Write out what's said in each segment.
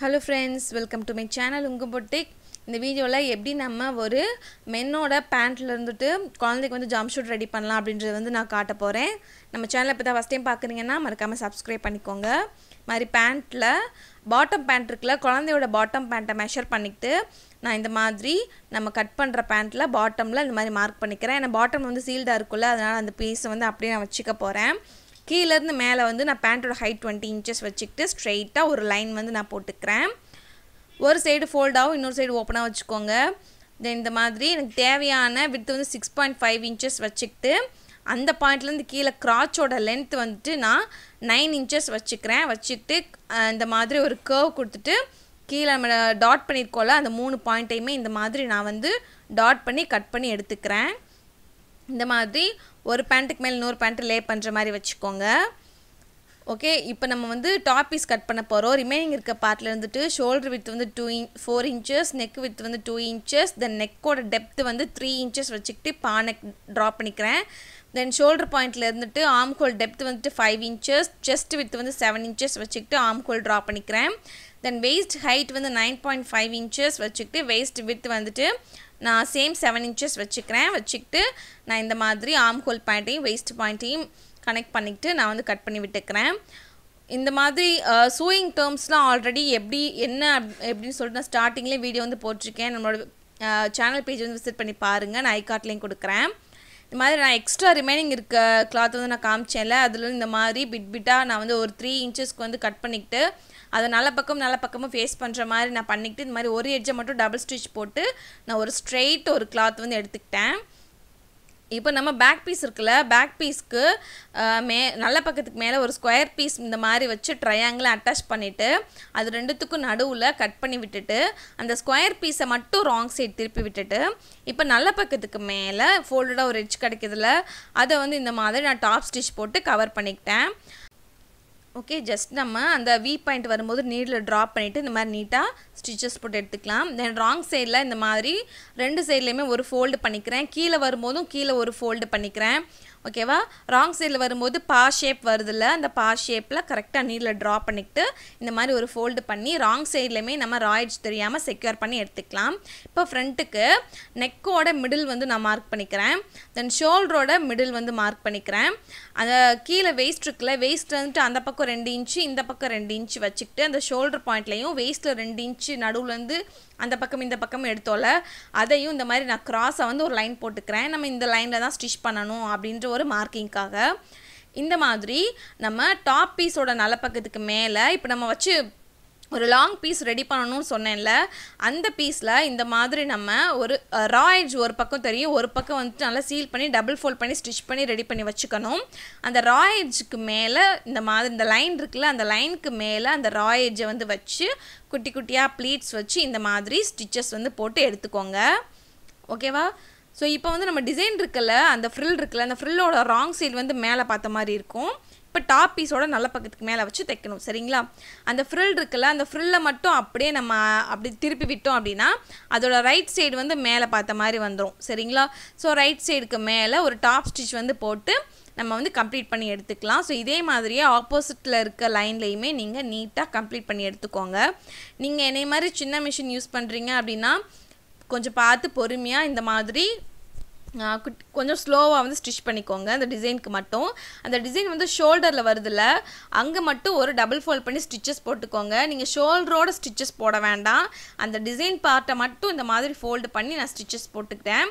hello friends welcome to my channel உங்கள் boutique இந்த வீடியோவில் எப்படி நம்ம ஒரு மென்னோட பேண்ட்டில் இருந்துட்டு குழந்தைக்கு வந்து ஜம்ப் ஷூட் ரெடி பண்ணலாம் அப்படின்றத வந்து நான் காட்ட போகிறேன் நம்ம சேனலை இப்போ தான் ஃபஸ்ட் டைம் பார்க்குறீங்கன்னா மறக்காமல் சப்ஸ்கிரைப் பண்ணிக்கோங்க மாதிரி பேண்ட்டில் பாட்டம் பேண்ட் இருக்குல்ல குழந்தையோட பாட்டம் பேண்ட்டை மெஷர் பண்ணிக்கிட்டு நான் இந்த மாதிரி நம்ம கட் பண்ணுற பேண்ட்டில் பாட்டமில் இந்த மாதிரி மார்க் பண்ணிக்கிறேன் ஏன்னா பாட்டம் வந்து சீல்டாக இருக்குல்ல அதனால் அந்த பீஸை வந்து அப்படியே நான் வச்சுக்க போகிறேன் கீழேருந்து மேலே வந்து நான் பேண்ட்டோட ஹைட் டுவெண்ட்டி இன்ச்சஸ் வச்சுக்கிட்டு ஸ்ட்ரெயிட்டாக ஒரு லைன் வந்து நான் போட்டுக்கிறேன் ஒரு சைடு ஃபோல்டாகவும் இன்னொரு சைடு ஓப்பனாக வச்சுக்கோங்க தென் இந்த மாதிரி எனக்கு தேவையான வித்து வந்து சிக்ஸ் பாயிண்ட் ஃபைவ் இன்ச்சஸ் வச்சுக்கிட்டு அந்த பாயிண்ட்லேருந்து கீழே கிராச்சோட லென்த் வந்துட்டு நான் நைன் இன்ச்சஸ் வச்சுக்கிறேன் வச்சுக்கிட்டு இந்த மாதிரி ஒரு கேர்வ் கொடுத்துட்டு கீழே நம்ம டாட் பண்ணியிருக்கோம்ல அந்த மூணு பாயிண்ட்டையுமே இந்த மாதிரி நான் வந்து டாட் பண்ணி கட் பண்ணி எடுத்துக்கிறேன் இந்த மாதிரி ஒரு பேண்ட்டுக்கு மேலே இன்னொரு பேண்ட்டு லே பண்ணுற மாதிரி வச்சுக்கோங்க ஓகே இப்போ நம்ம வந்து டாப் பீஸ் கட் பண்ண போகிறோம் ரிமைனிங் இருக்க பார்ட்டில் இருந்துட்டு ஷோல்டர் வித் வந்து two in four inches neck with வந்து டூ இன்ச்சஸ் தென் நெக்கோட டெப்த் வந்து த்ரீ இன்ச்சஸ் வச்சுக்கிட்டு பானை ட்ரா பண்ணிக்கிறேன் தென் ஷோல்டர் பாயிண்டில் இருந்துட்டு கோல் டெப்த் வந்துட்டு ஃபைவ் இன்ச்சஸ் செஸ்ட் வித் வந்து செவன் இன்ச்சஸ் வச்சுக்கிட்டு ஆம்கோல் ட்ரா பண்ணிக்கிறேன் தென் வெயிஸ்ட் ஹைட் வந்து நைன் பாயிண்ட் ஃபைவ் இன்ச்சஸ் வச்சுக்கிட்டு வெயிஸ்ட் வித் வந்துட்டு நான் சேம் செவன் இன்ச்சஸ் வச்சுக்கிறேன் வச்சுக்கிட்டு நான் இந்த மாதிரி ஆம் ஹோல் பாயிண்ட்டையும் வேஸ்ட் பாயிண்ட்டையும் கனெக்ட் பண்ணிக்கிட்டு நான் வந்து கட் பண்ணி விட்டுக்கிறேன் இந்த மாதிரி சூயிங் டேர்ம்ஸ்லாம் ஆல்ரெடி எப்படி என்ன எப்படின்னு சொல்லிட்டு நான் ஸ்டார்டிங்லேயே வீடியோ வந்து போட்டிருக்கேன் நம்மளோட சேனல் பேஜ் வந்து விசிட் பண்ணி பாருங்கள் நான் ஐ கார்ட்லேயும் கொடுக்குறேன் இந்த மாதிரி நான் எக்ஸ்ட்ரா ரிமைனிங் இருக்க கிளாத் வந்து நான் காமிச்சேன்ல அதில் இந்த மாதிரி பிட் பிட்டாக நான் வந்து ஒரு த்ரீ இன்ச்சஸ்க்கு வந்து கட் பண்ணிக்கிட்டு அதை நல்ல பக்கம் நல்ல பக்கமும் ஃபேஸ் பண்ணுற மாதிரி நான் பண்ணிக்கிட்டு இந்த மாதிரி ஒரு எட்ஜை மட்டும் டபுள் ஸ்டிச் போட்டு நான் ஒரு ஸ்ட்ரெயிட் ஒரு கிளாத் வந்து எடுத்துக்கிட்டேன் இப்போ நம்ம பேக் பீஸ் இருக்குல்ல பேக் பீஸ்க்கு மே நல்ல பக்கத்துக்கு மேலே ஒரு ஸ்கொயர் பீஸ் இந்த மாதிரி வச்சு ட்ரையாங்கிளை அட்டாச் பண்ணிவிட்டு அது ரெண்டுத்துக்கும் நடுவில் கட் பண்ணி விட்டுட்டு அந்த ஸ்கொயர் பீஸை மட்டும் ராங் சைட் திருப்பி விட்டுட்டு இப்போ நல்ல பக்கத்துக்கு மேலே ஃபோல்டடாக ஒரு எட்ஜ் கிடைக்கிறதுல அதை வந்து இந்த மாதிரி நான் டாப் ஸ்டிச் போட்டு கவர் பண்ணிக்கிட்டேன் ஓகே ஜஸ்ட் நம்ம அந்த வி பாயிண்ட் வரும்போது நீடில் ட்ராப் பண்ணிவிட்டு இந்த மாதிரி நீட்டாக ஸ்டிச்சஸ் போட்டு எடுத்துக்கலாம் தென் ராங் சைடில் இந்த மாதிரி ரெண்டு சைட்லேயுமே ஒரு ஃபோல்டு பண்ணிக்கிறேன் கீழே வரும்போதும் கீழே ஒரு ஃபோல்டு பண்ணிக்கிறேன் ஓகேவா ராங் சைடில் வரும்போது பா ஷேப் வருதில்ல அந்த பா ஷேப்பில் கரெக்டாக நீரில் ட்ரா பண்ணிக்கிட்டு இந்த மாதிரி ஒரு ஃபோல்டு பண்ணி ராங் சைட்லேயுமே நம்ம ராய்ஜ் தெரியாமல் செக்யூர் பண்ணி எடுத்துக்கலாம் இப்போ ஃப்ரண்ட்டுக்கு நெக்கோட மிடில் வந்து நான் மார்க் பண்ணிக்கிறேன் தென் ஷோல்டரோட மிடில் வந்து மார்க் பண்ணிக்கிறேன் அந்த கீழே வேஸ்ட் இருக்குல்ல வேஸ்ட் வந்துட்டு அந்த பக்கம் ரெண்டு இன்ச்சு இந்த பக்கம் ரெண்டு இன்ச்சு வச்சுக்கிட்டு அந்த ஷோல்டர் பாயிண்ட்லையும் வேஸ்ட்டில் ரெண்டு இன்ச்சு நடுவுலேருந்து அந்த பக்கம் இந்த பக்கம் எடுத்தோல அதையும் இந்த மாதிரி நான் கிராஸை வந்து ஒரு லைன் போட்டுக்கிறேன் நம்ம இந்த லைனில் தான் ஸ்டிச் பண்ணணும் அப்படின்ற ஒரு மார்க்கிங்க்காக இந்த மாதிரி நம்ம டாப் பீஸோட பக்கத்துக்கு மேலே இப்போ நம்ம வச்சு ஒரு லாங் பீஸ் ரெடி பண்ணணும்னு சொன்னேன்ல அந்த பீஸில் இந்த மாதிரி நம்ம ஒரு ரா எட்ஜ் ஒரு பக்கம் தெரியும் ஒரு பக்கம் வந்துட்டு நல்லா சீல் பண்ணி டபுள் ஃபோல்ட் பண்ணி ஸ்டிச் பண்ணி ரெடி பண்ணி வச்சுக்கணும் அந்த ரா எட்ஜுக்கு மேலே இந்த மாதிரி இந்த லைன் இருக்குல்ல அந்த லைனுக்கு மேலே அந்த ரா எட்ஜை வந்து வச்சு குட்டி குட்டியாக ப்ளீட்ஸ் வச்சு இந்த மாதிரி ஸ்டிச்சஸ் வந்து போட்டு எடுத்துக்கோங்க ஓகேவா ஸோ இப்போ வந்து நம்ம டிசைன் இருக்குல்ல அந்த ஃப்ரில் இருக்குல்ல அந்த ஃப்ரில்லோட ராங் சைடு வந்து மேலே பார்த்த மாதிரி இருக்கும் இப்போ டாப் பீஸோட நல்ல பக்கத்துக்கு மேலே வச்சு தைக்கணும் சரிங்களா அந்த ஃப்ரில் இருக்குல்ல அந்த ஃப்ரில்லை மட்டும் அப்படியே நம்ம அப்படி திருப்பி விட்டோம் அப்படின்னா அதோட ரைட் சைடு வந்து மேலே பார்த்த மாதிரி வந்துடும் சரிங்களா ஸோ ரைட் சைடுக்கு மேலே ஒரு டாப் ஸ்டிச் வந்து போட்டு நம்ம வந்து கம்ப்ளீட் பண்ணி எடுத்துக்கலாம் ஸோ இதே மாதிரியே ஆப்போசிட்டில் இருக்க லைன்லேயுமே நீங்கள் நீட்டாக கம்ப்ளீட் பண்ணி எடுத்துக்கோங்க நீங்கள் என்னை மாதிரி சின்ன மிஷின் யூஸ் பண்ணுறீங்க அப்படின்னா கொஞ்சம் பார்த்து பொறுமையாக இந்த மாதிரி கொஞ்சம் ஸ்லோவாக வந்து ஸ்டிச் பண்ணிக்கோங்க அந்த டிசைனுக்கு மட்டும் அந்த டிசைன் வந்து ஷோல்டரில் வருதில்ல அங்கே மட்டும் ஒரு டபுள் ஃபோல்ட் பண்ணி ஸ்டிச்சஸ் போட்டுக்கோங்க நீங்கள் ஷோல்டரோட ஸ்டிச்சஸ் போட வேண்டாம் அந்த டிசைன் பார்ட்டை மட்டும் இந்த மாதிரி ஃபோல்டு பண்ணி நான் ஸ்டிச்சஸ் போட்டுக்கிட்டேன்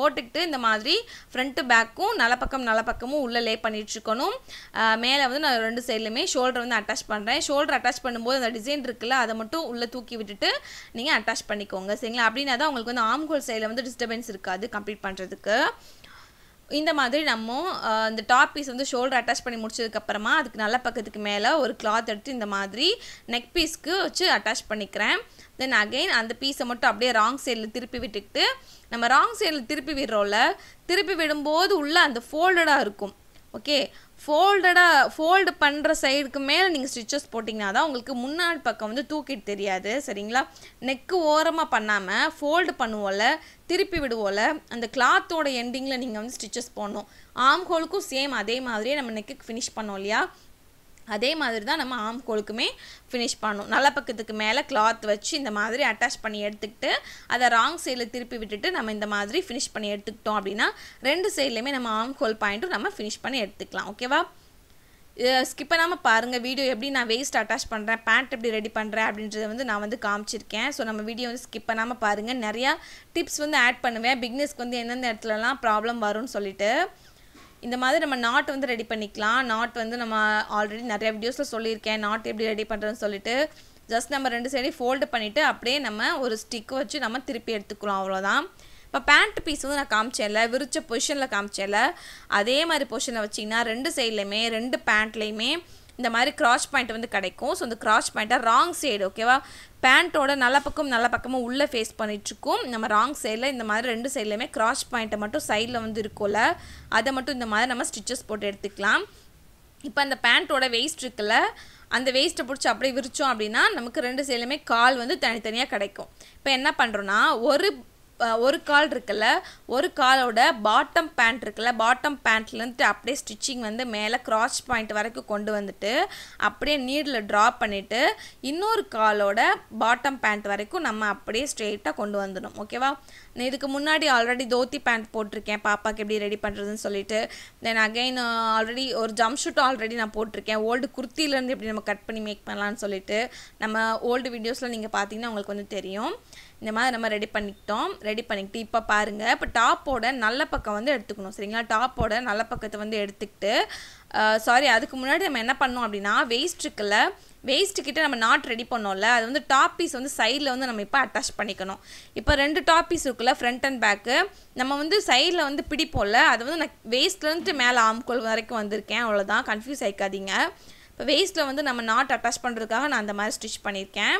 போட்டுக்கிட்டு இந்த மாதிரி ஃப்ரண்ட்டு பேக்கும் நல்ல பக்கம் நல்ல பக்கமும் உள்ளே லே பண்ணிகிட்ருக்கணும் மேலே வந்து நான் ரெண்டு சைட்லையுமே ஷோல்டர் வந்து அட்டாச் பண்ணுறேன் ஷோல்டர் அட்டாச் பண்ணும்போது அந்த டிசைன் இருக்குல்ல அதை மட்டும் உள்ளே தூக்கி விட்டுட்டு நீங்கள் அட்டாச் பண்ணிக்கோங்க சரிங்களா அப்படின்னா தான் உங்களுக்கு வந்து ஆம்கோல் சைடில் வந்து டிஸ்டர்பன்ஸ் இருக்காது கம்ப்ளீட் பண்ணுறதுக்கு இந்த மாதிரி நம்ம இந்த டாப் பீஸ் வந்து ஷோல்டர் அட்டாச் பண்ணி முடிச்சதுக்கப்புறமா அதுக்கு நல்ல பக்கத்துக்கு மேலே ஒரு கிளாத் எடுத்து இந்த மாதிரி நெக் பீஸ்க்கு வச்சு அட்டாச் பண்ணிக்கிறேன் தென் அகெயின் அந்த பீஸை மட்டும் அப்படியே ராங் சைடில் திருப்பி விட்டுக்கிட்டு நம்ம ராங் சைடில் திருப்பி விடுறோம்ல திருப்பி விடும்போது உள்ளே அந்த ஃபோல்டடாக இருக்கும் ஓகே ஃபோல்டடாக ஃபோல்டு பண்ணுற சைடுக்கு மேலே நீங்கள் ஸ்டிச்சஸ் போட்டிங்கன்னா தான் உங்களுக்கு முன்னாள் பக்கம் வந்து தூக்கிட்டு தெரியாது சரிங்களா நெக்கு ஓரமாக பண்ணாமல் ஃபோல்டு பண்ணுவோல திருப்பி விடுவோல அந்த கிளாத்தோட எண்டிங்கில் நீங்கள் வந்து ஸ்டிச்சஸ் போடணும் ஆம் ஹோலுக்கும் சேம் அதே மாதிரியே நம்ம நெக்குக்கு ஃபினிஷ் பண்ணோம் இல்லையா அதே மாதிரி தான் நம்ம ஆம் கோலுக்குமே ஃபினிஷ் பண்ணணும் நல்ல பக்கத்துக்கு மேலே கிளாத் வச்சு இந்த மாதிரி அட்டாச் பண்ணி எடுத்துக்கிட்டு அதை ராங் சைடில் திருப்பி விட்டுட்டு நம்ம இந்த மாதிரி ஃபினிஷ் பண்ணி எடுத்துக்கிட்டோம் அப்படின்னா ரெண்டு சைட்லேயுமே நம்ம ஆம் கோல் பாயிண்ட்டும் நம்ம ஃபினிஷ் பண்ணி எடுத்துக்கலாம் ஓகேவா ஸ்கிப் பண்ணாமல் பாருங்கள் வீடியோ எப்படி நான் வேஸ்ட் அட்டாச் பண்ணுறேன் பேண்ட் எப்படி ரெடி பண்ணுறேன் அப்படின்றத வந்து நான் வந்து காமிச்சிருக்கேன் ஸோ நம்ம வீடியோ வந்து ஸ்கிப் பண்ணாமல் பாருங்கள் நிறையா டிப்ஸ் வந்து ஆட் பண்ணுவேன் பிக்னஸ்க்கு வந்து எந்தெந்த இடத்துலலாம் ப்ராப்ளம் வரும்னு சொல்லிட்டு இந்த மாதிரி நம்ம நாட் வந்து ரெடி பண்ணிக்கலாம் நாட் வந்து நம்ம ஆல்ரெடி நிறைய வீடியோஸில் சொல்லியிருக்கேன் நாட் எப்படி ரெடி பண்ணுறதுன்னு சொல்லிட்டு ஜஸ்ட் நம்ம ரெண்டு சைடையும் ஃபோல்டு பண்ணிவிட்டு அப்படியே நம்ம ஒரு ஸ்டிக் வச்சு நம்ம திருப்பி எடுத்துக்கிறோம் அவ்வளோதான் இப்போ பேண்ட் பீஸ் வந்து நான் காமிச்சேன்ல விரிச்ச பொசிஷனில் காமிச்சேன்ல அதே மாதிரி பொசிஷனில் வச்சிங்கன்னா ரெண்டு சைட்லையுமே ரெண்டு பேண்ட்லேயுமே இந்த மாதிரி கிராஸ் பாயிண்ட் வந்து கிடைக்கும் ஸோ இந்த கிராஸ் பாயிண்ட்டை ராங் சைடு ஓகேவா பேண்ட்டோட நல்ல பக்கம் நல்ல பக்கமும் உள்ளே ஃபேஸ் பண்ணிட்டுருக்கும் நம்ம ராங் சைடில் இந்த மாதிரி ரெண்டு சைட்லையுமே கிராஸ் பாயிண்ட்டை மட்டும் சைடில் வந்து இருக்கும்ல அதை மட்டும் இந்த மாதிரி நம்ம ஸ்டிச்சஸ் போட்டு எடுத்துக்கலாம் இப்போ அந்த பேண்ட்டோட வேஸ்ட் இருக்குல்ல அந்த வேஸ்ட்டை பிடிச்சி அப்படியே விரிச்சோம் அப்படின்னா நமக்கு ரெண்டு சைடுலையுமே கால் வந்து தனித்தனியாக கிடைக்கும் இப்போ என்ன பண்ணுறோன்னா ஒரு ஒரு கால் இருக்குல்ல ஒரு காலோட பாட்டம் பேண்ட் இருக்குல்ல பாட்டம் பேண்ட்லேருந்து அப்படியே ஸ்டிச்சிங் வந்து மேலே கிராஸ் பாயிண்ட் வரைக்கும் கொண்டு வந்துட்டு அப்படியே நீடில் ட்ரா பண்ணிவிட்டு இன்னொரு காலோட பாட்டம் பேண்ட் வரைக்கும் நம்ம அப்படியே ஸ்ட்ரெயிட்டாக கொண்டு வந்துடும் ஓகேவா நான் இதுக்கு முன்னாடி ஆல்ரெடி தோத்தி பேண்ட் போட்டிருக்கேன் பாப்பாக்கு எப்படி ரெடி பண்ணுறதுன்னு சொல்லிட்டு தென் அகைன் ஆல்ரெடி ஒரு ஜம்ப் ஷூட் ஆல்ரெடி நான் போட்டிருக்கேன் ஓல்டு குர்த்திலேருந்து எப்படி நம்ம கட் பண்ணி மேக் பண்ணலான்னு சொல்லிட்டு நம்ம ஓல்டு வீடியோஸில் நீங்கள் பார்த்தீங்கன்னா உங்களுக்கு வந்து தெரியும் இந்த மாதிரி நம்ம ரெடி பண்ணிக்கிட்டோம் ரெடி பண்ணிக்கிட்டு இப்போ பாருங்கள் இப்போ டாப்போட நல்ல பக்கம் வந்து எடுத்துக்கணும் சரிங்களா டாப்போட நல்ல பக்கத்தை வந்து எடுத்துக்கிட்டு சாரி அதுக்கு முன்னாடி நம்ம என்ன பண்ணோம் அப்படின்னா வேஸ்ட்டுக்கில் வேஸ்ட்டுக்கிட்ட நம்ம நாட் ரெடி பண்ணோம்ல அது வந்து டாப் பீஸ் வந்து சைடில் வந்து நம்ம இப்போ அட்டாச் பண்ணிக்கணும் இப்போ ரெண்டு டாப் பீஸ் இருக்குல்ல ஃப்ரண்ட் அண்ட் பேக்கு நம்ம வந்து சைடில் வந்து பிடிப்போம்ல அது வந்து நான் வேஸ்ட்லேருந்து மேலே ஆம்கோல் வரைக்கும் வந்திருக்கேன் அவ்வளோதான் கன்ஃபியூஸ் ஆகிக்காதீங்க இப்போ வேஸ்ட்டில் வந்து நம்ம நாட் அட்டாச் பண்ணுறதுக்காக நான் அந்த மாதிரி ஸ்டிச் பண்ணியிருக்கேன்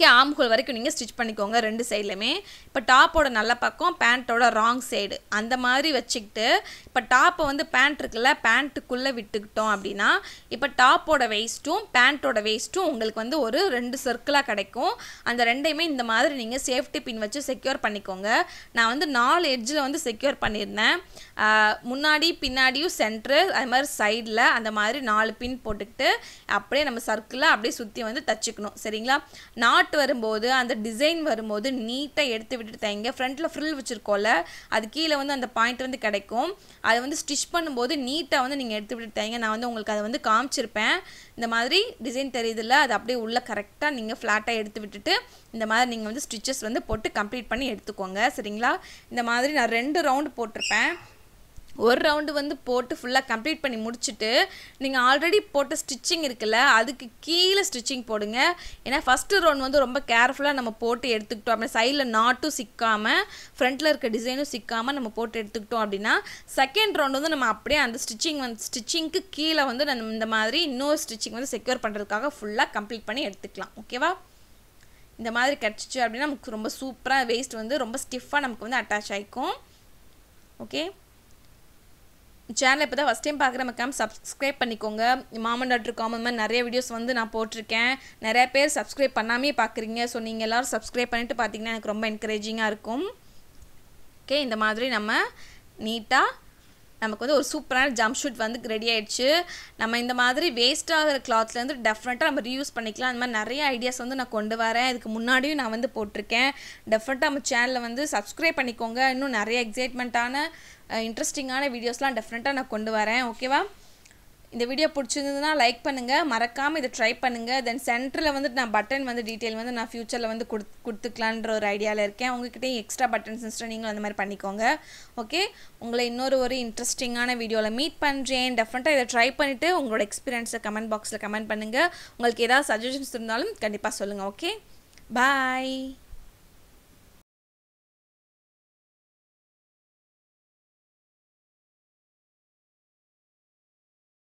கே ஆம் ஹோல் வரைக்கும் நீங்கள் ஸ்டிச் பண்ணிக்கோங்க ரெண்டு சைட்லையுமே இப்போ டாப்போட நல்ல பக்கம் பேண்ட்டோட ராங் சைடு அந்த மாதிரி வச்சுக்கிட்டு இப்போ டாப்பை வந்து பேண்ட் இருக்குல்ல பேண்ட்டுக்குள்ளே விட்டுக்கிட்டோம் அப்படின்னா இப்போ டாப்போட வேஸ்ட்டும் பேண்ட்டோட வேஸ்ட்டும் உங்களுக்கு வந்து ஒரு ரெண்டு சர்க்கிளாக கிடைக்கும் அந்த ரெண்டையுமே இந்த மாதிரி நீங்கள் சேஃப்டி பின் வச்சு செக்யூர் பண்ணிக்கோங்க நான் வந்து நாலு எட்ஜில் வந்து செக்யூர் பண்ணியிருந்தேன் முன்னாடி பின்னாடியும் சென்ட்ரு அது மாதிரி சைடில் அந்த மாதிரி நாலு பின் போட்டுக்கிட்டு அப்படியே நம்ம சர்க்கிளை அப்படியே சுற்றி வந்து தச்சுக்கணும் சரிங்களா நாட் ஹார்ட் வரும்போது அந்த டிசைன் வரும்போது நீட்டாக எடுத்து விட்டுட்டு தயங்க ஃப்ரண்ட்டில் ஃப்ரில் வச்சுருக்கோம்ல அது கீழே வந்து அந்த பாயிண்ட் வந்து கிடைக்கும் அதை வந்து ஸ்டிச் பண்ணும்போது நீட்டாக வந்து நீங்கள் எடுத்து விட்டுட்டு தயங்க நான் வந்து உங்களுக்கு அதை வந்து காமிச்சிருப்பேன் இந்த மாதிரி டிசைன் தெரியுதுல்ல அது அப்படியே உள்ளே கரெக்டாக நீங்கள் ஃப்ளாட்டாக எடுத்து விட்டுட்டு இந்த மாதிரி நீங்கள் வந்து ஸ்டிச்சஸ் வந்து போட்டு கம்ப்ளீட் பண்ணி எடுத்துக்கோங்க சரிங்களா இந்த மாதிரி நான் ரெண்டு ரவுண்டு போட்டிருப்பேன் ஒரு ரவுண்டு வந்து போட்டு ஃபுல்லாக கம்ப்ளீட் பண்ணி முடிச்சுட்டு நீங்கள் ஆல்ரெடி போட்ட ஸ்டிச்சிங் இருக்குல்ல அதுக்கு கீழே ஸ்டிச்சிங் போடுங்க ஏன்னா ஃபஸ்ட்டு ரவுண்ட் வந்து ரொம்ப கேர்ஃபுல்லாக நம்ம போட்டு எடுத்துக்கிட்டோம் அப்படின்னா சைடில் நாட்டும் சிக்காமல் ஃப்ரண்ட்டில் இருக்க டிசைனும் சிக்காமல் நம்ம போட்டு எடுத்துக்கிட்டோம் அப்படின்னா செகண்ட் ரவுண்ட் வந்து நம்ம அப்படியே அந்த ஸ்டிச்சிங் வந்து ஸ்டிச்சிங்க்கு கீழே வந்து நம்ம இந்த மாதிரி இன்னொரு ஸ்டிச்சிங் வந்து செக்யூர் பண்ணுறதுக்காக ஃபுல்லாக கம்ப்ளீட் பண்ணி எடுத்துக்கலாம் ஓகேவா இந்த மாதிரி கிடச்சிச்சு அப்படின்னா நமக்கு ரொம்ப சூப்பராக வேஸ்ட் வந்து ரொம்ப ஸ்டிஃபாக நமக்கு வந்து அட்டாச் ஆகிக்கும் ஓகே சேனலை இப்போ தான் ஃபஸ்ட் டைம் பார்க்குற மக்காம் சப்ஸ்கிரைப் பண்ணிக்கோங்க மாமன் டாக்டர் காமன் மாதிரி நிறைய வீடியோஸ் வந்து நான் போட்டிருக்கேன் நிறைய பேர் சப்ஸ்கிரைப் பண்ணாமே பார்க்குறீங்க ஸோ நீங்கள் எல்லோரும் சப்ஸ்கிரைப் பண்ணிவிட்டு பார்த்தீங்கன்னா எனக்கு ரொம்ப என்கரேஜிங்காக இருக்கும் ஓகே இந்த மாதிரி நம்ம நீட்டாக நமக்கு வந்து ஒரு சூப்பரான ஜம்ப் ஷூட் வந்து ரெடி ஆகிடுச்சு நம்ம இந்த மாதிரி வேஸ்ட் ஆகிற கிளாத்லேருந்து டெஃபினட்டாக நம்ம ரீயூஸ் பண்ணிக்கலாம் அந்த மாதிரி நிறைய ஐடியாஸ் வந்து நான் கொண்டு வரேன் இதுக்கு முன்னாடியும் நான் வந்து போட்டிருக்கேன் டெஃபினட்டாக நம்ம சேனலில் வந்து சப்ஸ்கிரைப் பண்ணிக்கோங்க இன்னும் நிறைய எக்ஸைட்மெண்ட்டான இன்ட்ரெஸ்டிங்கான வீடியோஸ்லாம் டெஃபினட்டாக நான் கொண்டு வரேன் ஓகேவா இந்த வீடியோ பிடிச்சிருந்ததுனா லைக் பண்ணுங்கள் மறக்காமல் இதை ட்ரை பண்ணுங்கள் தென் சென்டரில் வந்துட்டு நான் பட்டன் வந்து டீட்டெயில் வந்து நான் ஃப்யூச்சரில் வந்து கொடு கொடுத்துக்கலான்ற ஒரு ஐடியாவில் இருக்கேன் உங்ககிட்டயும் எக்ஸ்ட்ரா பட்டன்ஸ் இன்ஸ்டா நீங்கள் அந்த மாதிரி பண்ணிக்கோங்க ஓகே உங்களை இன்னொரு ஒரு இன்ட்ரெஸ்டிங்கான வீடியோவில் மீட் பண்ணுறேன் டெஃபினட்டாக இதை ட்ரை பண்ணிவிட்டு உங்களோட எக்ஸ்பீரியன்ஸை கமெண்ட் பாக்ஸில் கமெண்ட் பண்ணுங்கள் உங்களுக்கு ஏதாவது சஜஷன்ஸ் இருந்தாலும் கண்டிப்பாக சொல்லுங்கள் ஓகே பாய்